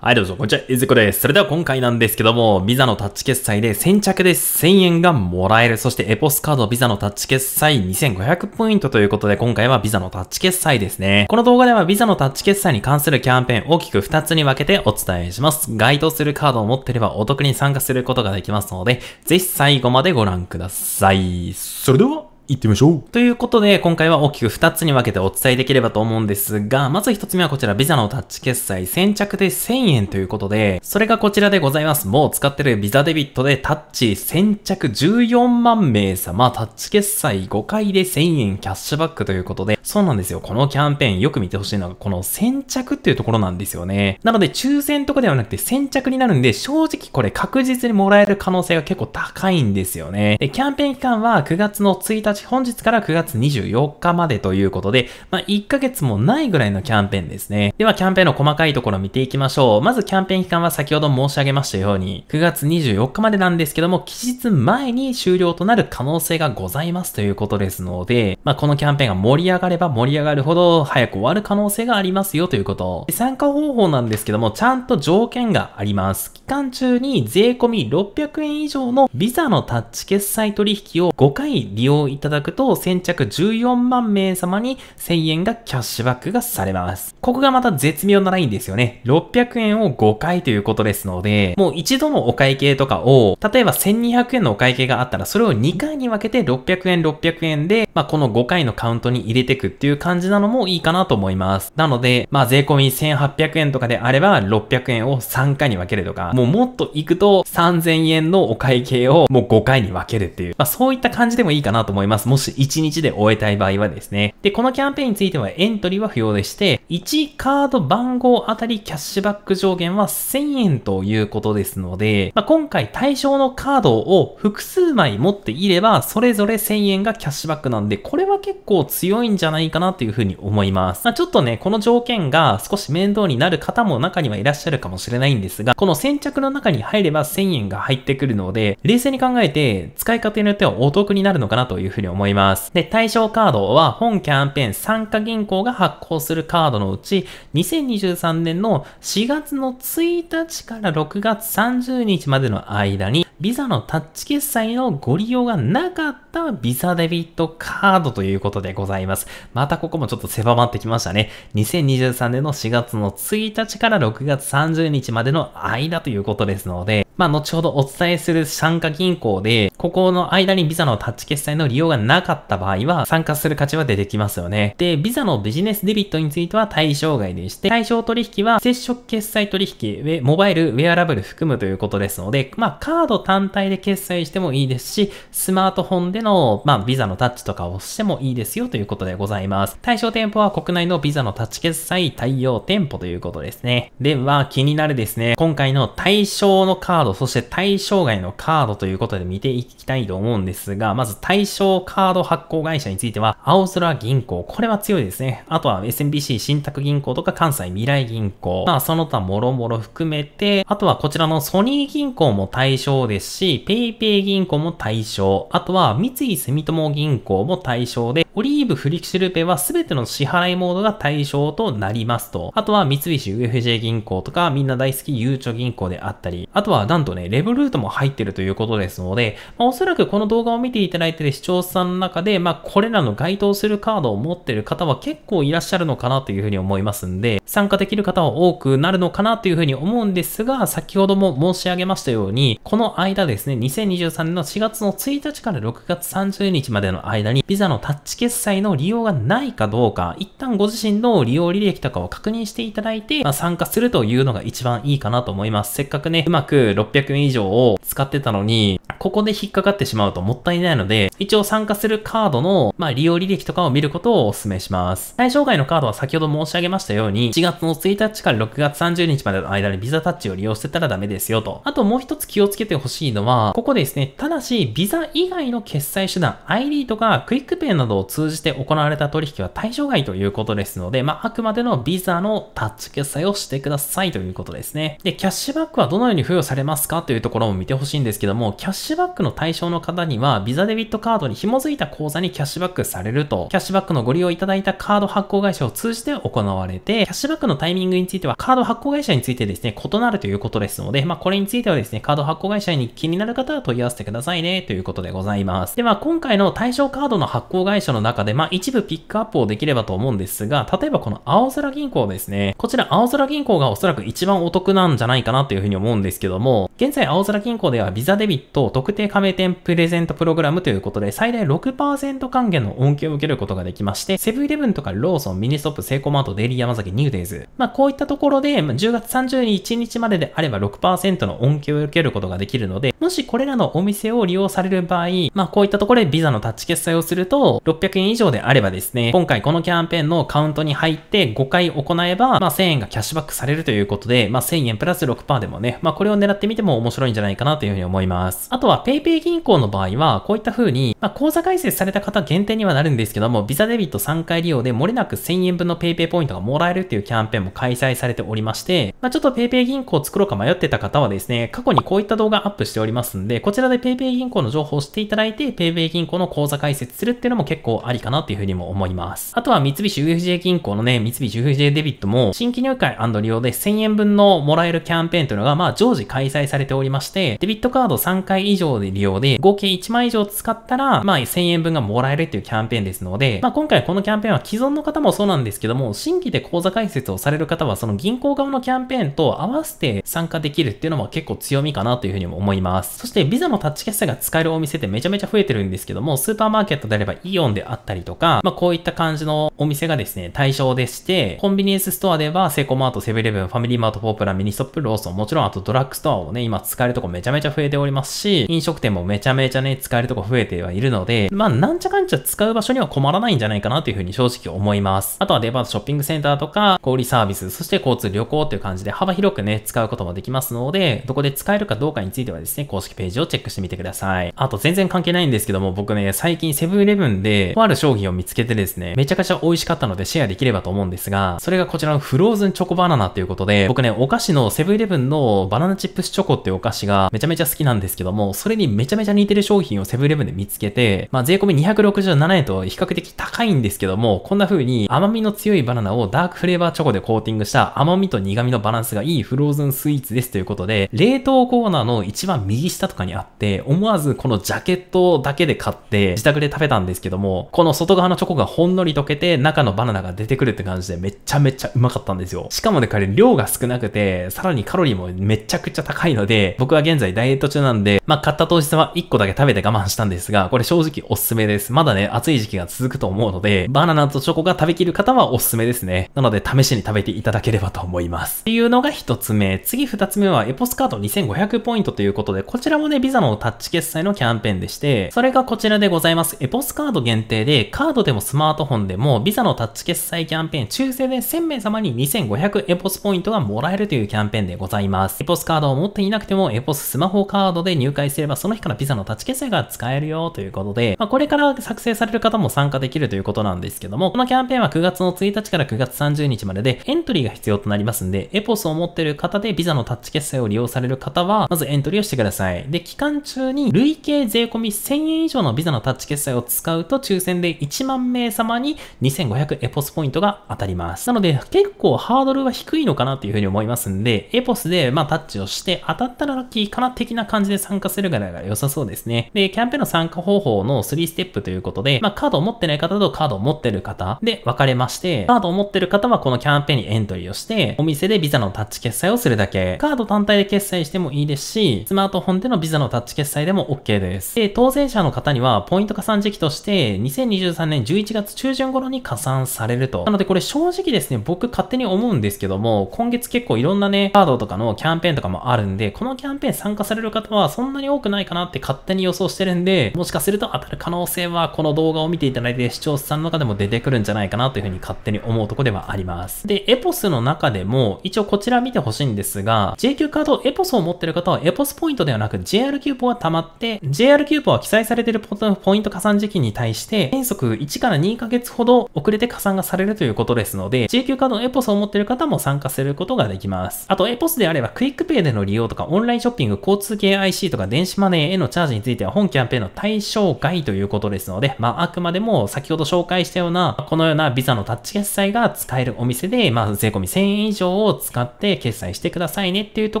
はい、どうぞ、こんにちは、いずこです。それでは今回なんですけども、ビザのタッチ決済で先着で1000円がもらえる。そしてエポスカードビザのタッチ決済2500ポイントということで、今回はビザのタッチ決済ですね。この動画ではビザのタッチ決済に関するキャンペーン大きく2つに分けてお伝えします。該当するカードを持ってればお得に参加することができますので、ぜひ最後までご覧ください。それでは行ってみましょうということで、今回は大きく2つに分けてお伝えできればと思うんですが、まず1つ目はこちら、ビザのタッチ決済、先着で1000円ということで、それがこちらでございます。もう使ってるビザデビットでタッチ先着14万名様、タッチ決済5回で1000円キャッシュバックということで、そうなんですよ。このキャンペーンよく見てほしいのが、この先着っていうところなんですよね。なので、抽選とかではなくて先着になるんで、正直これ確実にもらえる可能性が結構高いんですよね。で、キャンペーン期間は9月の1日日、本日から9月24日までということで、まあ、1ヶ月もないぐらいのキャンペーンですね。では、キャンペーンの細かいところ見ていきましょう。まず、キャンペーン期間は先ほど申し上げましたように、9月24日までなんですけども、期日前に終了となる可能性がございますということですので、まあ、このキャンペーンが盛り上がれば盛り上がるほど、早く終わる可能性がありますよということ。参加方法なんですけども、ちゃんと条件があります。期間中に税込み600円以上のビザのタッチ決済取引を5回利用いたただくと、先着14万名様に1000円がキャッシュバックがされます。ここがまた絶妙なラインですよね。600円を5回ということですので、もう一度のお会計とかを、例えば1200円のお会計があったら、それを2回に分けて600円、600円で、まあ、この5回のカウントに入れてくっていう感じなのもいいかなと思います。なので、まあ、税込み1800円とかであれば、600円を3回に分けるとか、もうもっといくと3000円のお会計をもう5回に分けるっていう、まあ、そういった感じでもいいかなと思います。ます。もし1日で終えたい場合はですね。で、このキャンペーンについてはエントリーは不要でして、1カード番号あたりキャッシュバック上限は1000円ということですので、まあ、今回対象のカードを複数枚持っていれば、それぞれ1000円がキャッシュバックなんで、これは結構強いんじゃないかなというふうに思います。まあ、ちょっとね、この条件が少し面倒になる方も中にはいらっしゃるかもしれないんですが、この先着の中に入れば1000円が入ってくるので、冷静に考えて使い方によってはお得になるのかなというふうにに思います。で、対象カードは本キャンペーン参加銀行が発行するカードのうち、2023年の4月の1日から6月30日までの間に、ビザのタッチ決済のご利用がなかったビザデビットカードということでございます。またここもちょっと狭まってきましたね。2023年の4月の1日から6月30日までの間ということですので、まあ、後ほどお伝えする参加銀行で、ここの間にビザのタッチ決済の利用がなかった場合は、参加する価値は出てきますよね。で、ビザのビジネスデビットについては対象外でして、対象取引は接触決済取引、モバイル、ウェアラブル含むということですので、まあ、カード単体で決済してもいいですし、スマートフォンでの、まあ、ビザのタッチとかをしてもいいですよということでございます。対象店舗は国内のビザのタッチ決済対応店舗ということですね。では、気になるですね。今回の対象のカードド、そして対象外のカードということで見ていきたいと思うんですが、まず対象カード発行会社については、青空銀行、これは強いですね。あとは SMBC 信託銀行とか関西未来銀行、まあその他もろもろ含めて、あとはこちらのソニー銀行も対象ですし、paypay 銀行も対象、あとは三井住友銀行も対象で、オリーブフリキシルペは全ての支払いモードが対象となりますと、あとは三菱 UFJ 銀行とか、みんな大好きゆうちょ銀行であったり、あとはなんとね、レブルートも入ってるということですので、まあ、おそらくこの動画を見ていただいている視聴者さんの中で、まあ、これらの該当するカードを持っている方は結構いらっしゃるのかなというふうに思いますんで、参加できる方は多くなるのかなというふうに思うんですが、先ほども申し上げましたように、この間ですね、2023年の4月の1日から6月30日までの間に、ビザのタッチ決済の利用がないかどうか、一旦ご自身の利用履歴とかを確認していただいて、まあ、参加するというのが一番いいかなと思います。せっかくね、うまく600円以上を使ってたのに、ここで引っかかってしまうともったいないので、一応参加するカードの、まあ、利用履歴とかを見ることをお勧めします。対象外のカードは先ほど申し上げましたように、1月の1日から6月30日までの間にビザタッチを利用してたらダメですよと。あともう一つ気をつけてほしいのは、ここですね、ただし、ビザ以外の決済手段、ID とかクイックペイなどを通じて行われた取引は対象外ということですので、まあ、あくまでのビザのタッチ決済をしてくださいということですね。で、キャッシュバックはどのように付与されますますかというところも見てほしいんですけども、キャッシュバックの対象の方には、ビザデビットカードに紐づいた口座にキャッシュバックされると、キャッシュバックのご利用いただいたカード発行会社を通じて行われて、キャッシュバックのタイミングについては、カード発行会社についてですね、異なるということですので、まあ、これについてはですね、カード発行会社に気になる方は問い合わせてくださいね、ということでございます。で、は、今回の対象カードの発行会社の中で、まあ、一部ピックアップをできればと思うんですが、例えばこの青空銀行ですね、こちら青空銀行がおそらく一番お得なんじゃないかなというふうに思うんですけども、現在、青空銀行ではビザデビット特定加盟店プレゼントプログラムということで、最大6%還元の恩恵を受けることができまして、セブンイレブンとかローソン、ミニストップ、セイコーマート、デイリーヤマザキ、ニューデイズ。まあ、こういったところで、10月31日までであれば6%の恩恵を受けることができるので、もしこれらのお店を利用される場合、まあ、こういったところでビザのタッチ決済をすると、600円以上であればですね、今回このキャンペーンのカウントに入って5回行えば、まあ、1000円がキャッシュバックされるということで、まあ、1000円プラス6%でもね、まあ、これを狙ってみてもも面白いんじゃないかなというふうに思います。あとは PayPay 銀行の場合は、こういった風に、まあ、口座開設された方限定にはなるんですけども、Visa デビット3回利用で漏れなく1000円分の PayPay ポイントがもらえるっていうキャンペーンも開催されておりまして、まあ、ちょっと PayPay 銀行を作ろうか迷ってた方はですね、過去にこういった動画アップしておりますんで、こちらで PayPay 銀行の情報を知っていただいて、PayPay 銀行の口座開設するっていうのも結構ありかなっていうふうにも思います。あとは三菱 UFJ 銀行のね、三菱 UFJ デビットも、新規入会利用で1000円分のもらえるキャンペーンというのが、まあ常時開催されされておりまして、デビットカード3回以上で利用で、合計1万以上使ったら、まあ1000円分がもらえるっていうキャンペーンですので、まあ今回このキャンペーンは既存の方もそうなんですけども、新規で口座開設をされる方は、その銀行側のキャンペーンと合わせて参加できるっていうのも結構強みかなというふうにも思います。そして、ビザのタッチ決済が使えるお店ってめちゃめちゃ増えてるんですけども、スーパーマーケットであればイオンであったりとか、まあこういった感じのお店がですね、対象でして、コンビニエンスストアではセイコーマート、セブンイレブン、ファミリーマート、ポープラ、ミニストップ、ローソン、もちろんあとドラッグストアをね、今使えるとこめちゃめちゃ増えておりますし、飲食店もめちゃめちゃね、使えるとこ増えてはいるので、まあ、なんちゃかんちゃ使う場所には困らないんじゃないかなというふうに正直思います。あとはデパートショッピングセンターとか、小売サービス、そして交通旅行っていう感じで幅広くね、使うこともできますので、どこで使えるかどうかについてはですね、公式ページをチェックしてみてください。あと全然関係ないんですけども、僕ね、最近セブンイレブンで、とある商品を見つけてですね、めちゃくちゃ美味しかったのでシェアできればと思うんですが、それがこちらのフローズンチョコバナナということで、僕ね、お菓子のセブンイレブンのバナナチップスチョコっていうお菓子がめちゃめちゃ好きなんですけども、それにめちゃめちゃ似てる商品をセブンイレブンで見つけて、まあ税込み267円と比較的高いんですけども、こんな風に甘みの強いバナナをダークフレーバーチョコでコーティングした甘みと苦みのバランスがいいフローズンスイーツですということで、冷凍コーナーの一番右下とかにあって、思わずこのジャケットだけで買って自宅で食べたんですけども、この外側のチョコがほんのり溶けて中のバナナが出てくるって感じでめちゃめちゃうまかったんですよ。しかもね、彼量が少なくて、さらにカロリーもめちゃくちゃ高いので、で、僕は現在ダイエット中なんで、まあ、買った当日は1個だけ食べて我慢したんですが、これ正直おすすめです。まだね、暑い時期が続くと思うので、バナナとチョコが食べきる方はおすすめですね。なので、試しに食べていただければと思います。っていうのが1つ目。次2つ目は、エポスカード2500ポイントということで、こちらもね、ビザのタッチ決済のキャンペーンでして、それがこちらでございます。エポスカード限定で、カードでもスマートフォンでも、ビザのタッチ決済キャンペーン、抽選で1000名様に2500エポスポイントがもらえるというキャンペーンでございます。エポスカードを持っていいなくても、エポススマホカードで入会すれば、その日から v ザのタッチ決済が使えるよということで、まあ、これから作成される方も参加できるということなんですけども、このキャンペーンは9月の1日から9月30日までで、エントリーが必要となりますんで、エポスを持ってる方でビザのタッチ決済を利用される方は、まずエントリーをしてください。で、期間中に累計税込み1000円以上のビザのタッチ決済を使うと、抽選で1万名様に2500エポスポイントが当たります。なので、結構ハードルは低いのかなというふうに思いますんで、エポスで、まあ、タッチをして当たったらラッキーかな的な感じで参加するぐらいが良さそうですね。で、キャンペーンの参加方法の3ステップということで、まあ、カードを持ってない方とカードを持ってる方で分かれまして、カードを持ってる方はこのキャンペーンにエントリーをして、お店でビザのタッチ決済をするだけ、カード単体で決済してもいいですし、スマートフォンでのビザのタッチ決済でも OK です。で、当選者の方にはポイント加算時期として、2023年11月中旬頃に加算されると。なのでこれ正直ですね、僕勝手に思うんですけども、今月結構いろんなね、カードとかのキャンペーンとかもあるんで、で、このキャンペーン参加される方はそんなに多くないかなって勝手に予想してるんで、もしかすると当たる可能性はこの動画を見ていただいて視聴者さんの中でも出てくるんじゃないかなというふうに勝手に思うとこではあります。で、エポスの中でも一応こちら見てほしいんですが、JQ カードエポスを持ってる方はエポスポイントではなく JR キューポは溜まって、JR キューポは記載されているポイント加算時期に対して、原則1から2ヶ月ほど遅れて加算がされるということですので、JQ カードエポスを持ってる方も参加することができます。あと、エポスであればクイックペイでの利用とかオンラインショッピング、交通系 IC とか電子マネーへのチャージについては本キャンペーンの対象外ということですので、まあ、あくまでも先ほど紹介したような、このようなビザのタッチ決済が使えるお店で、まあ、税込み1000円以上を使って決済してくださいねっていうと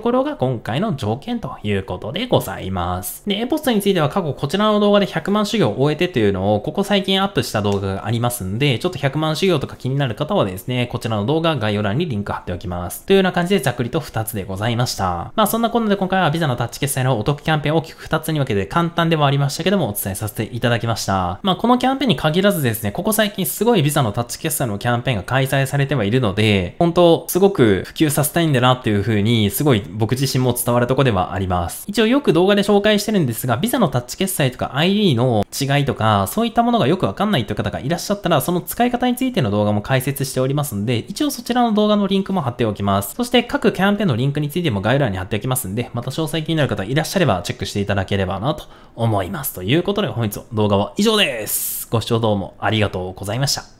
ころが今回の条件ということでございます。で、エポストについては過去こちらの動画で100万修行を終えてというのを、ここ最近アップした動画がありますんで、ちょっと100万修行とか気になる方はですね、こちらの動画概要欄にリンク貼っておきます。というような感じでざっくりと2つでございました。まあ、そんななこんなで今回はビザのタッチ決済のお得キャンペーンを大きく2つに分けて簡単ではありましたけどもお伝えさせていただきました。まあ、このキャンペーンに限らずですね、ここ最近すごいビザのタッチ決済のキャンペーンが開催されてはいるので、本当すごく普及させたいんだなっていう風に、すごい僕自身も伝わるとこではあります。一応よく動画で紹介してるんですが、ビザのタッチ決済とか ID の違いとか、そういったものがよくわかんないという方がいらっしゃったら、その使い方についての動画も解説しておりますので、一応そちらの動画のリンクも貼っておきます。そして各キャンペーンのリンクについても概要欄に貼っておきますますんで、また詳細気になる方いらっしゃればチェックしていただければなと思います。ということで本日の動画は以上です。ご視聴どうもありがとうございました。